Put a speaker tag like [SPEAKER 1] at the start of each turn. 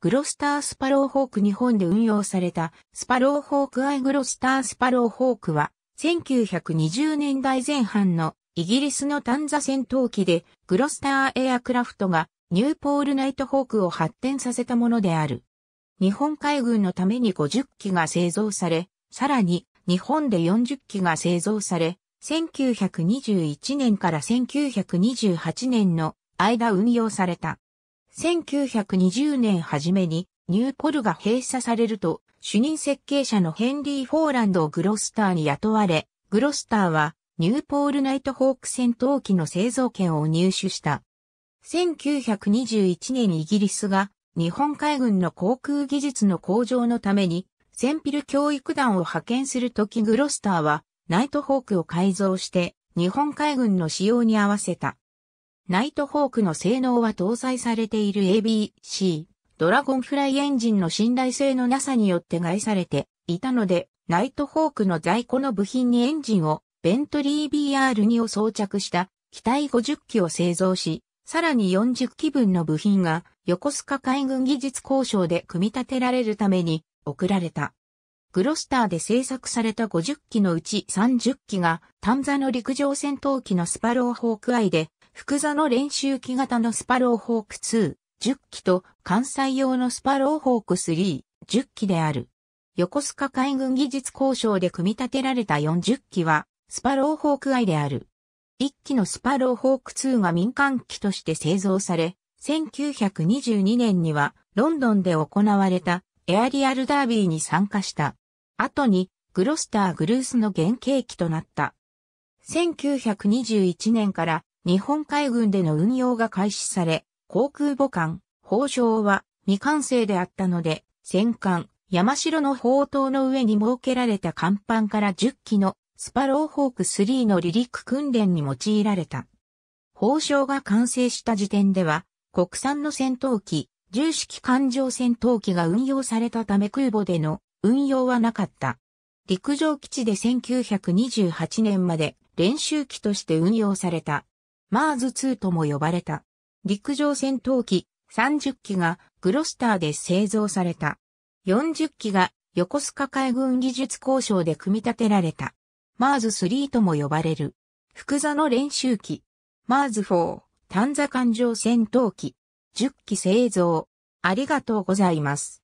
[SPEAKER 1] グロスタースパローホーク日本で運用されたスパローホークアイグロスタースパローホークは1920年代前半のイギリスのン座戦闘機でグロスターエアクラフトがニューポールナイトホークを発展させたものである。日本海軍のために50機が製造され、さらに日本で40機が製造され、1921年から1928年の間運用された。1920年初めにニューポルが閉鎖されると、主任設計者のヘンリー・フォーランド・をグロスターに雇われ、グロスターはニューポールナイトホーク戦闘機の製造権を入手した。1921年イギリスが日本海軍の航空技術の向上のためにセンピル教育団を派遣するときグロスターはナイトホークを改造して日本海軍の使用に合わせた。ナイトホークの性能は搭載されている ABC ドラゴンフライエンジンの信頼性のなさによって害されていたので、ナイトホークの在庫の部品にエンジンをベントリー BR2 を装着した機体50機を製造し、さらに40機分の部品が横須賀海軍技術交渉で組み立てられるために送られた。グロスターで製作された50機のうち30機がタンザの陸上戦闘機のスパローホークアイで福座の練習機型のスパローホーク2、10機と関西用のスパローホーク3、10機である。横須賀海軍技術交渉で組み立てられた40機は、スパローホーク I である。1機のスパローホーク2が民間機として製造され、1922年にはロンドンで行われたエアリアルダービーに参加した。後にグロスターグルースの原型機となった。1921年から日本海軍での運用が開始され、航空母艦、宝章は未完成であったので、戦艦、山城の砲塔の上に設けられた甲板から10機のスパローホーク3の離陸訓練に用いられた。宝章が完成した時点では、国産の戦闘機、重式艦上戦闘機が運用されたため空母での運用はなかった。陸上基地で1928年まで練習機として運用されたマーズ2とも呼ばれた。陸上戦闘機30機がグロスターで製造された。40機が横須賀海軍技術交渉で組み立てられた。マーズ3とも呼ばれる。複座の練習機。マーズ4、短座艦上戦闘機。10機製造。ありがとうございます。